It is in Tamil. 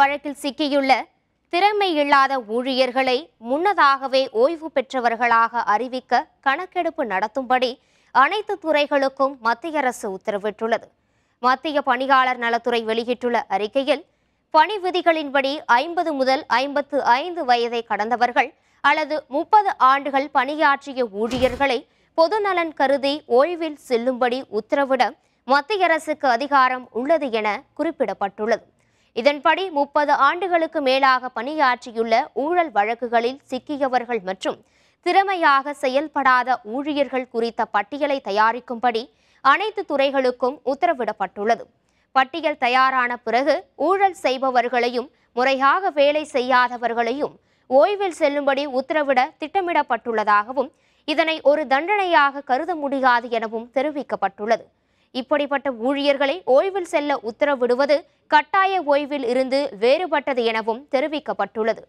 வழக்கில் சிக்கியுள்ள திறமை இல்லாத ஊழியர்களை முன்னதாகவே ஓய்வு பெற்றவர்களாக அறிவிக்க கணக்கெடுப்பு நடத்தும்படி அனைத்து துறைகளுக்கும் மத்திய அரசு உத்தரவிட்டுள்ளது மத்திய பணியாளர் நலத்துறை வெளியிட்டுள்ள அறிக்கையில் பணி விதிகளின்படி ஐம்பது முதல் ஐம்பத்து ஐந்து வயதை கடந்தவர்கள் அல்லது முப்பது ஆண்டுகள் பணியாற்றிய ஊழியர்களை பொதுநலன் கருதி ஓய்வில் செல்லும்படி உத்தரவிட மத்திய அரசுக்கு அதிகாரம் உள்ளது என குறிப்பிடப்பட்டுள்ளது இதன்படி முப்பது ஆண்டுகளுக்கு மேலாக பணியாற்றியுள்ள ஊழல் வழக்குகளில் சிக்கியவர்கள் மற்றும் திறமையாக செயல்படாத ஊழியர்கள் குறித்த பட்டியலை தயாரிக்கும்படி அனைத்து துறைகளுக்கும் உத்தரவிடப்பட்டுள்ளது பட்டியல் தயாரான பிறகு ஊழல் செய்பவர்களையும் முறையாக வேலை செய்யாதவர்களையும் ஓய்வில் செல்லும்படி உத்தரவிட திட்டமிடப்பட்டுள்ளதாகவும் இதனை ஒரு தண்டனையாக கருத முடியாது எனவும் தெரிவிக்கப்பட்டுள்ளது இப்படிப்பட்ட ஊழியர்களை ஓய்வில் செல்ல உத்தரவிடுவது கட்டாய ஓய்வில் இருந்து வேறுபட்டது எனவும் தெரிவிக்கப்பட்டுள்ளது